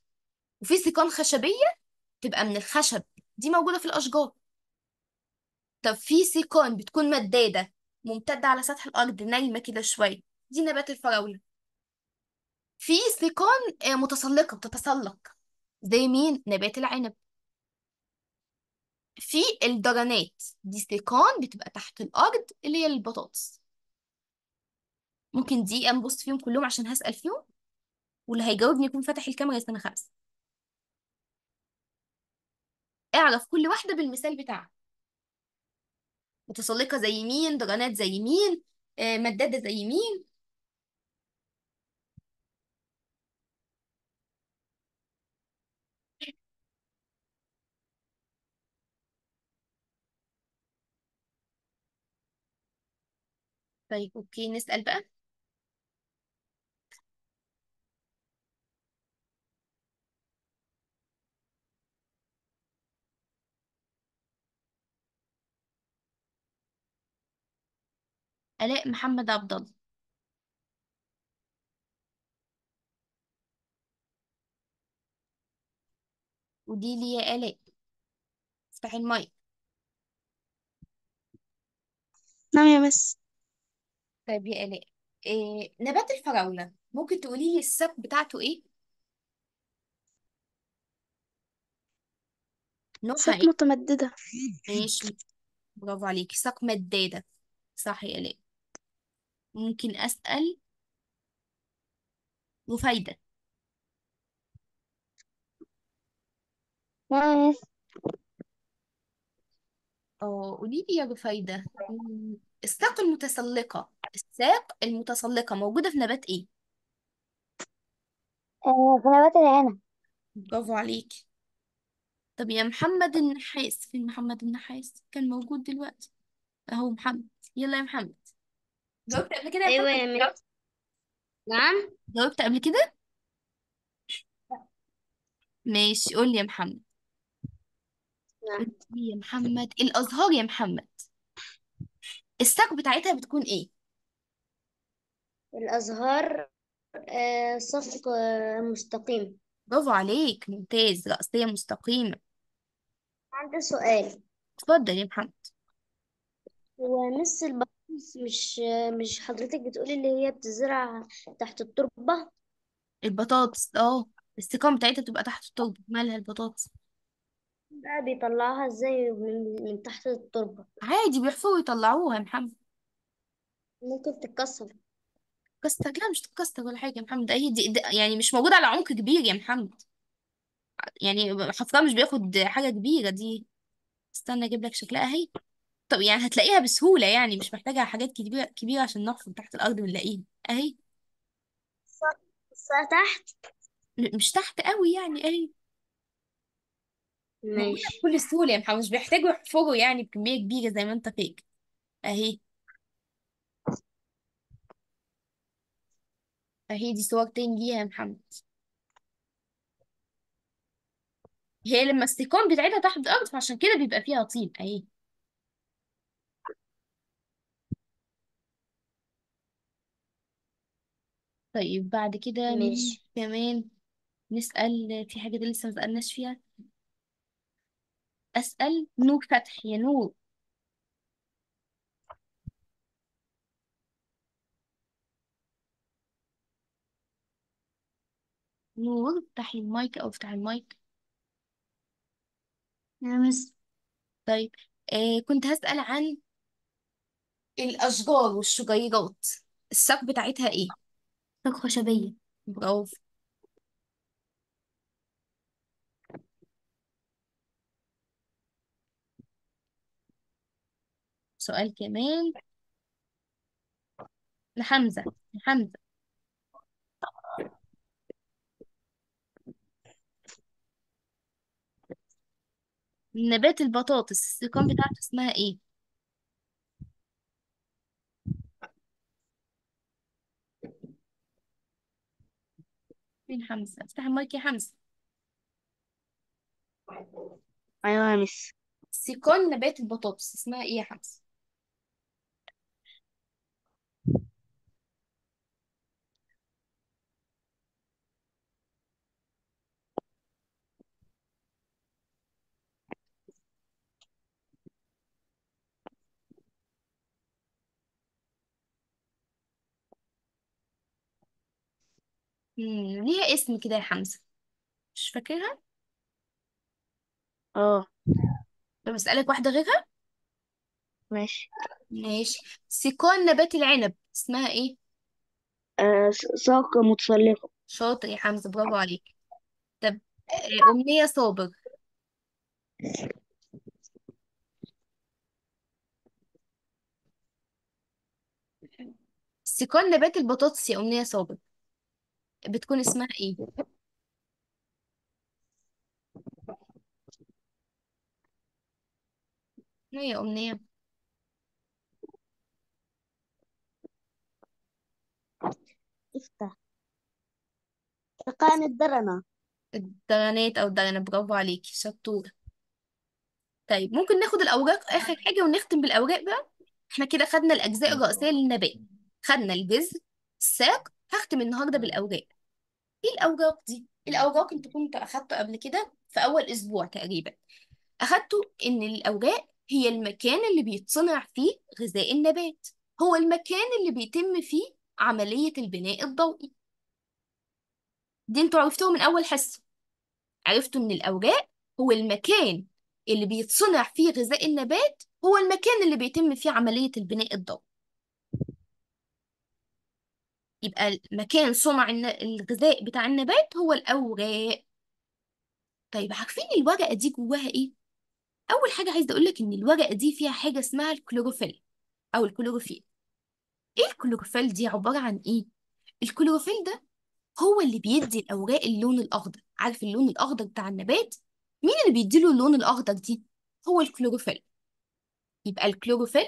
وفي سيقان خشبية بتبقى من الخشب دي موجودة في الأشجار طب في سيقان بتكون مدادة ممتدة على سطح الأرض نايمة كده شوية دي نبات الفراولة في سيكون آه، متسلقة بتتسلق زي مين نبات العنب في الدرانات دي سيكون بتبقى تحت الأرض اللي هي البطاطس ممكن دقيقة نبص فيهم كلهم عشان هسأل فيهم واللي هيجاوبني يكون فاتح الكاميرا سنة خمسة اعرف كل واحدة بالمثال بتاعها متسلقة زي مين درانات زي مين آه، مدادة زي مين طيب أوكي نسأل بقى آلاء محمد عبد الله ودي لي يا آلاء افتحي المايك نعم يا مس طيب يا آلاء إيه نبات الفراولة ممكن تقولي لي السب بتاعته ايه؟ نوعها ساق ايه؟ متمددة ماشي برافو عليكي ساق مدادة صح يا آلاء ممكن أسأل مفايدة نايس اه قولي لي يا رفايدة الساق المتسلقة الساق المتسلقة موجودة في نبات ايه؟ آه، في نبات العنب برافو عليكي طب يا محمد النحاس فين محمد النحاس كان موجود دلوقتي اهو محمد يلا يا محمد جاوبت قبل كده يا ايوه محمد يا ميس نعم جاوبت قبل كده ماشي قول لي يا محمد قول نعم لي يا محمد الازهار يا محمد الساق بتاعتها بتكون ايه الأزهار آه، صف مستقيم برافو عليك ممتاز رأسية مستقيمة عندي سؤال اتفضل يا محمد هو مس البطاطس مش مش حضرتك بتقولي اللي هي بتزرع تحت التربة البطاطس اه السيكون بتاعتها بتبقى تحت التربة مالها البطاطس بقى بيطلعوها ازاي من, من تحت التربة عادي بيحفروا يطلعوها يا محمد ممكن تتكسر تتكسر لا مش تتكسر ولا حاجة يا محمد أهي دي, دي يعني مش موجودة على عمق كبير يا محمد يعني حفرها مش بياخد حاجة كبيرة دي استنى أجيب لك شكلها أهي طب يعني هتلاقيها بسهولة يعني مش محتاجة حاجات كبيرة كبيرة عشان نحفر تحت الأرض ونلاقيها أهي تكسر تحت مش تحت قوي يعني أهي موجودة ماشي بكل سهولة يا محمد مش بيحتاجوا يحفروا يعني بكمية كبيرة زي ما أنت فاكر أهي دي صور تاني ليها يا محمد هي لما السيكون بتاعتها تحت الأرض فعشان كده بيبقى فيها طين أهي طيب بعد كده ماشي كمان نسأل في حاجة دي لسه ما سألناش فيها أسأل نور فتح يا نور نور افتحي المايك او افتحي المايك يا طيب آه كنت هسأل عن الأشجار والشجيرات الساق بتاعتها ايه ساق خشبية برافو سؤال كمان لحمزة لحمزة نبات البطاطس السيكون بتاعته اسمها ايه فين حمزة افتح المايك يا حمزة ايوه يا مس سيقان نبات البطاطس اسمها ايه يا حمزة ليها اسم كده يا حمزة مش فاكرها اه طب اسألك واحدة غيرها ماشي ماشي سيقان نبات العنب اسمها ايه آه متسلقة شاطر يا حمزة برافو عليك طب آه، أمنية صابر سيكون نبات البطاطس يا أمنية صابر بتكون اسمها ايه شنو هي أمنية افتح تقاني الدرنة الدغنات أو الدغنة برافو عليكي شطورة طيب ممكن ناخد الأوراق آخر حاجة ونختم بالأوراق بقى احنا كده خدنا الأجزاء الرئيسية للنبات خدنا الجذر الساق هختم النهاردة بالأوراق ايه الاوراق دي الاوراق انت كنت اخدته قبل كده في اول اسبوع تقريبا اخدته ان الاوراق هي المكان اللي بيتصنع فيه غذاء النبات هو المكان اللي بيتم فيه عملية البناء الضوئي دي انتوا عرفتوه من اول حصة عرفتوا ان الاوراق هو المكان اللي بيتصنع فيه غذاء النبات هو المكان اللي بيتم فيه عملية البناء الضوئي يبقى مكان صنع الغذاء بتاع النبات هو الأوراق طيب عارفين الورقة دي جواها إيه؟ أول حاجة عايزة أقولك إن الورقة دي فيها حاجة اسمها الكلوروفيل أو الكلوروفيل إيه الكلوروفيل دي عبارة عن إيه؟ الكلوروفيل ده هو اللي بيدي الأوراق اللون الأخضر عارف اللون الأخضر بتاع النبات؟ مين اللي بيديله اللون الأخضر دي؟ هو الكلوروفيل يبقى الكلوروفيل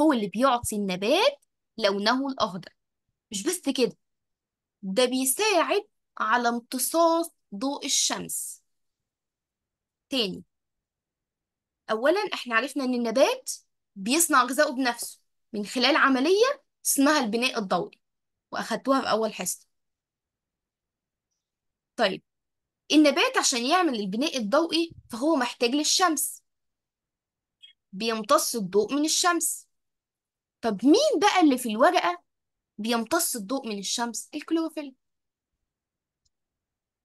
هو اللي بيعطي النبات لونه الأخضر مش بس كده ده بيساعد على امتصاص ضوء الشمس تاني أولا احنا عرفنا إن النبات بيصنع غذائه بنفسه من خلال عملية اسمها البناء الضوئي وأخدتوها في أول حصة طيب النبات عشان يعمل البناء الضوئي فهو محتاج للشمس بيمتص الضوء من الشمس طب مين بقى اللي في الورقة بيمتص الضوء من الشمس الكلوروفيل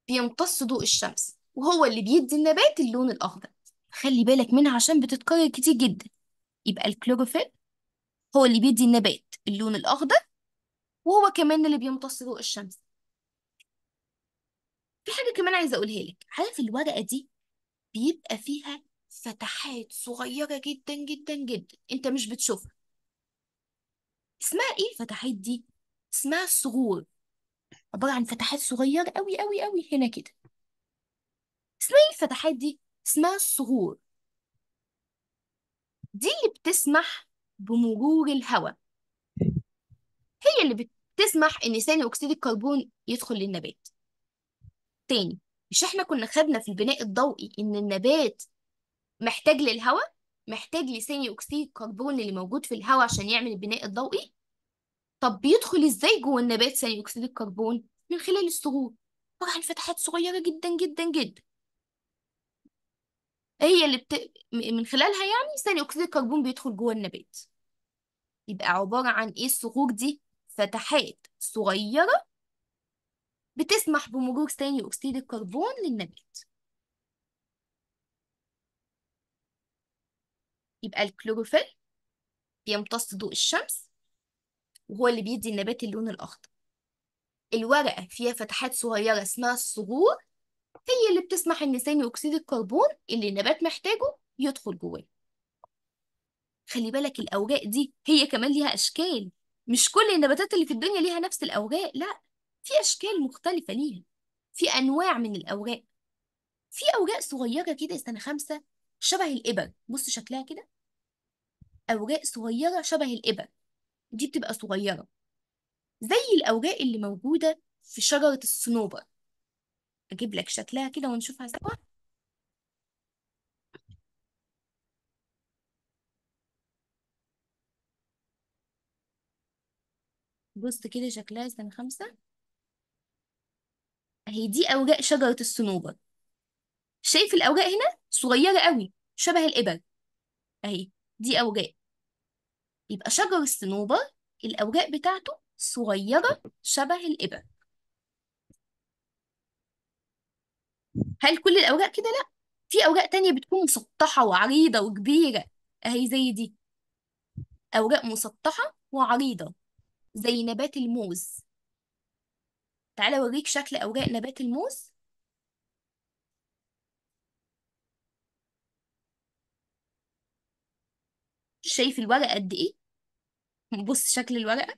بيمتص ضوء الشمس وهو اللي بيدي النبات اللون الأخضر خلي بالك منها عشان بتتكرر كتير جدا يبقى الكلوروفيل هو اللي بيدي النبات اللون الأخضر وهو كمان اللي بيمتص ضوء الشمس في حاجة كمان عايزة أقولها لك عارف الورقة دي بيبقى فيها فتحات صغيرة جدا جدا جدا أنت مش بتشوفها اسمها ايه الفتحات دي اسمها الصغور عبارة عن فتحات صغيرة أوي أوي أوي هنا كده اسمها ايه الفتحات دي اسمها الصغور دي اللي بتسمح بمرور الهواء هي اللي بتسمح إن ثاني أكسيد الكربون يدخل للنبات تاني مش احنا كنا خدنا في البناء الضوئي إن النبات محتاج للهواء محتاج لثاني اكسيد الكربون اللي موجود في الهواء عشان يعمل البناء الضوئي طب بيدخل ازاي جوه النبات ثاني اكسيد الكربون من خلال الثغور طبعا فتحات صغيره جدا جدا جدا هي اللي بت... من خلالها يعني ثاني اكسيد الكربون بيدخل جوه النبات يبقى عباره عن ايه الصخور دي فتحات صغيره بتسمح بمرور ثاني اكسيد الكربون للنبات يبقى الكلوروفيل بيمتص ضوء الشمس وهو اللي بيدي النبات اللون الأخضر الورقة فيها فتحات صغيرة اسمها الصغور هي اللي بتسمح إن ثاني أكسيد الكربون اللي النبات محتاجه يدخل جواه خلي بالك الأوراق دي هي كمان ليها أشكال مش كل النباتات اللي في الدنيا ليها نفس الأوراق لأ في أشكال مختلفة ليها في أنواع من الأوراق في أوراق صغيرة كده سنة خمسة شبه الإبر بص شكلها كده أوراق صغيرة شبه الإبر دي بتبقى صغيرة زي الأوراق اللي موجودة في شجرة الصنوبر أجيب لك شكلها كده ونشوفها سوا بص كده شكلها سنة خمسة أهي دي أوراق شجرة الصنوبر شايف الأوراق هنا صغيرة قوي شبه الإبر أهي دي أوراق يبقى شجر الصنوبر الأوراق بتاعته صغيرة شبه الإبر هل كل الأوراق كده؟ لأ في أوراق تانية بتكون مسطحة وعريضة وكبيرة أهي زي دي أوراق مسطحة وعريضة زي نبات الموز تعالى أوريك شكل أوراق نبات الموز شايف الورقة قد ايه بص شكل الورقة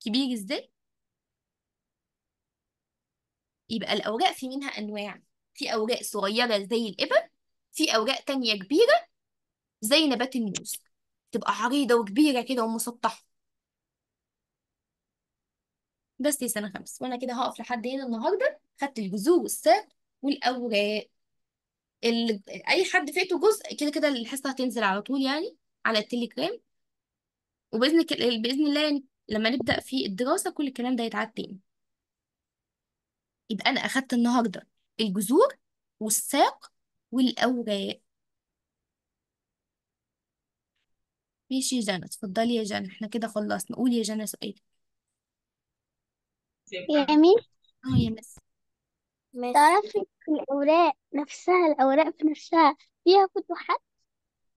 كبير ازاي يبقى الأوراق في منها أنواع في أوراق صغيرة زي الإبر في أوراق تانية كبيرة زي نبات الموز تبقى عريضة وكبيرة كده ومسطحة بس دي سنة خمس وأنا كده هقف لحد هنا النهاردة خدت الجذور والساق والأوراق ال... أي حد فاته جزء كده كده الحصة هتنزل على طول يعني على التليجرام وباذن باذن الله يعني لما نبدا في الدراسه كل الكلام ده يتعاد تاني يبقى انا اخدت النهارده الجذور والساق والاوراق ماشي يا جنى اتفضلي يا جنى احنا كده خلصنا قولي يا جنى سؤال يا مين اه يا مس مس تعرفي الأوراق نفسها الأوراق في نفسها فيها فتوحات